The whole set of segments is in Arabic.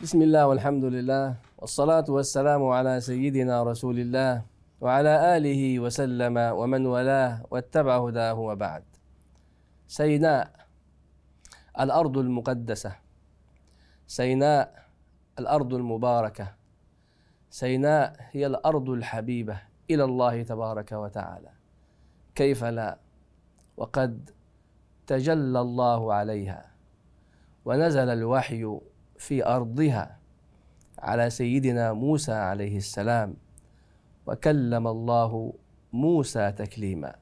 بسم الله والحمد لله والصلاة والسلام على سيدنا رسول الله وعلى آله وسلم ومن ولاه واتبع هداه وبعد سيناء الأرض المقدسة سيناء الأرض المباركة سيناء هي الأرض الحبيبة إلى الله تبارك وتعالى كيف لا وقد تجلى الله عليها ونزل الوحي في ارضها على سيدنا موسى عليه السلام وكلم الله موسى تكليما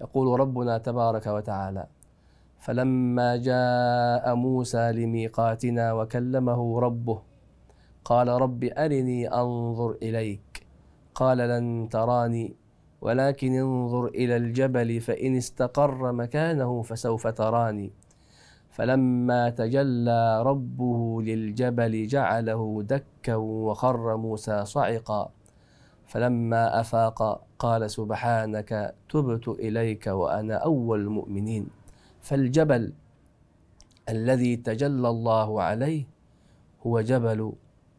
يقول ربنا تبارك وتعالى فلما جاء موسى لميقاتنا وكلمه ربه قال رب ارني انظر اليك قال لن تراني ولكن انظر الى الجبل فان استقر مكانه فسوف تراني فلما تجلى ربه للجبل جعله دكا وخر موسى صعقا فلما افاق قال سبحانك تبت اليك وانا اول المؤمنين فالجبل الذي تجلى الله عليه هو جبل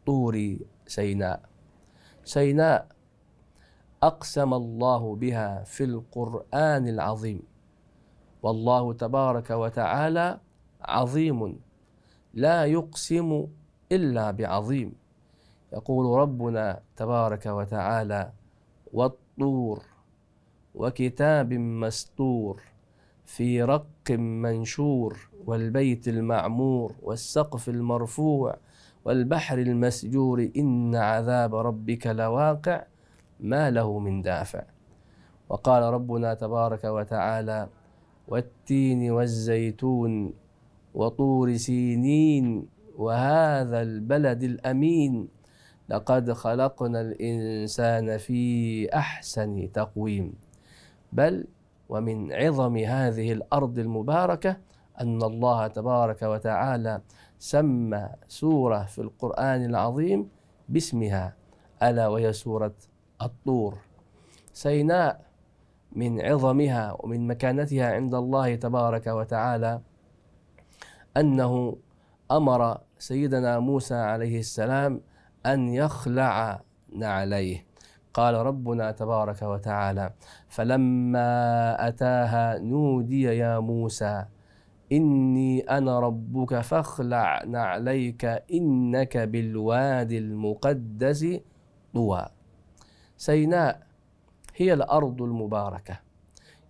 طور سيناء سيناء اقسم الله بها في القران العظيم والله تبارك وتعالى عظيم لا يقسم الا بعظيم يقول ربنا تبارك وتعالى والطور وكتاب مستور في رق منشور والبيت المعمور والسقف المرفوع والبحر المسجور ان عذاب ربك لواقع ما له من دافع وقال ربنا تبارك وتعالى والتين والزيتون وطور سينين وهذا البلد الأمين لقد خلقنا الإنسان في أحسن تقويم بل ومن عظم هذه الأرض المباركة أن الله تبارك وتعالى سمى سورة في القرآن العظيم باسمها ألا وهي سورة الطور سيناء من عظمها ومن مكانتها عند الله تبارك وتعالى انه امر سيدنا موسى عليه السلام ان يخلع نعليه قال ربنا تبارك وتعالى فلما اتاها نودي يا موسى اني انا ربك فاخلع نعليك انك بالوادي المقدس طوى سيناء هي الارض المباركه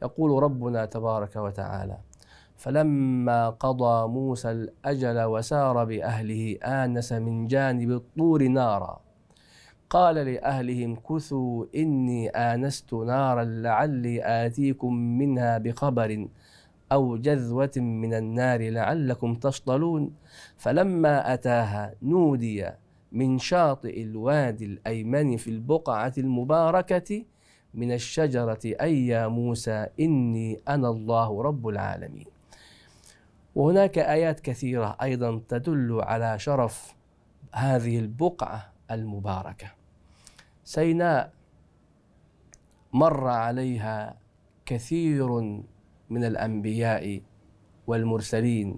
يقول ربنا تبارك وتعالى فلما قضى موسى الأجل وسار بأهله آنس من جانب الطور نارا قال لأهلهم كثوا إني آنست نارا لعلي آتيكم منها بخبر أو جذوة من النار لعلكم تشطلون فلما أتاها نودي من شاطئ الوادي الأيمن في البقعة المباركة من الشجرة أي يا موسى إني أنا الله رب العالمين وهناك آيات كثيرة أيضا تدل على شرف هذه البقعة المباركة سيناء مر عليها كثير من الأنبياء والمرسلين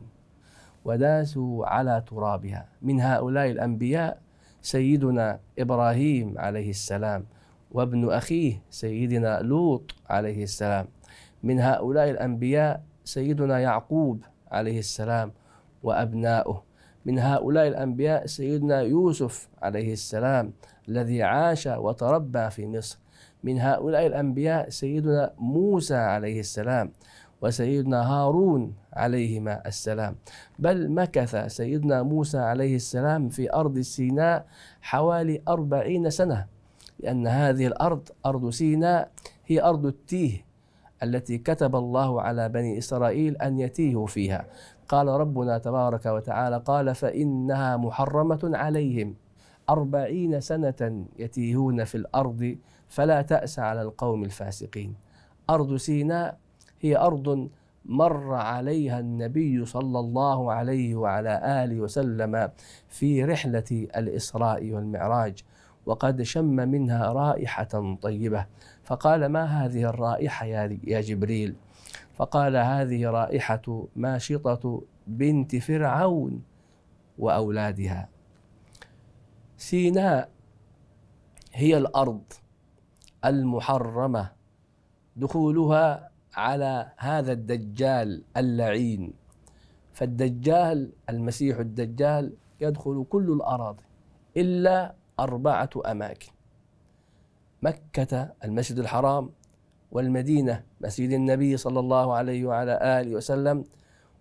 وداسوا على ترابها من هؤلاء الأنبياء سيدنا إبراهيم عليه السلام وابن أخيه سيدنا لوط عليه السلام من هؤلاء الأنبياء سيدنا يعقوب عليه السلام وأبناؤه من هؤلاء الأنبياء سيدنا يوسف عليه السلام الذي عاش وتربى في مصر من هؤلاء الأنبياء سيدنا موسى عليه السلام وسيدنا هارون عليهما السلام بل مكث سيدنا موسى عليه السلام في أرض سيناء حوالي أربعين سنة لأن هذه الأرض أرض سيناء هي أرض التيه التي كتب الله على بني إسرائيل أن يتيهوا فيها قال ربنا تبارك وتعالى قال فإنها محرمة عليهم أربعين سنة يتيهون في الأرض فلا تأس على القوم الفاسقين أرض سيناء هي أرض مر عليها النبي صلى الله عليه وعلى آله وسلم في رحلة الإسراء والمعراج وقد شم منها رائحة طيبة فقال ما هذه الرائحة يا جبريل فقال هذه رائحة ماشطة بنت فرعون وأولادها سيناء هي الأرض المحرمة دخولها على هذا الدجال اللعين فالدجال المسيح الدجال يدخل كل الأراضي إلا أربعة أماكن مكة المسجد الحرام والمدينة مسجد النبي صلى الله عليه وعلى آله وسلم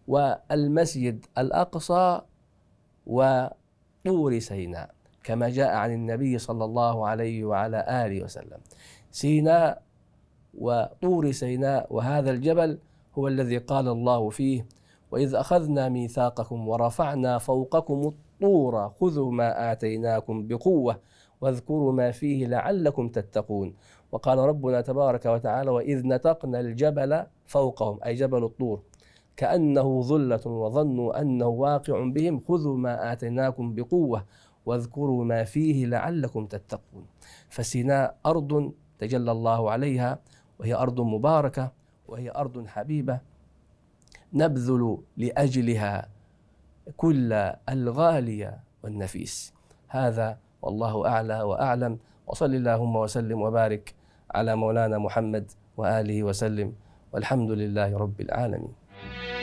والمسجد الأقصى وطور سيناء كما جاء عن النبي صلى الله عليه وعلى آله وسلم سيناء وطور سيناء وهذا الجبل هو الذي قال الله فيه وإذ أخذنا ميثاقكم ورفعنا فوقكم طورا خذوا ما آتيناكم بقوة واذكروا ما فيه لعلكم تتقون وقال ربنا تبارك وتعالى وإذ نتقنا الجبل فوقهم أي جبل الطور كأنه ظلة وظنوا أنه واقع بهم خذوا ما آتيناكم بقوة واذكروا ما فيه لعلكم تتقون فسيناء أرض تجلى الله عليها وهي أرض مباركة وهي أرض حبيبة نبذل لأجلها كل الغالي والنفيس هذا والله اعلى واعلم وصل اللهم وسلم وبارك على مولانا محمد واله وسلم والحمد لله رب العالمين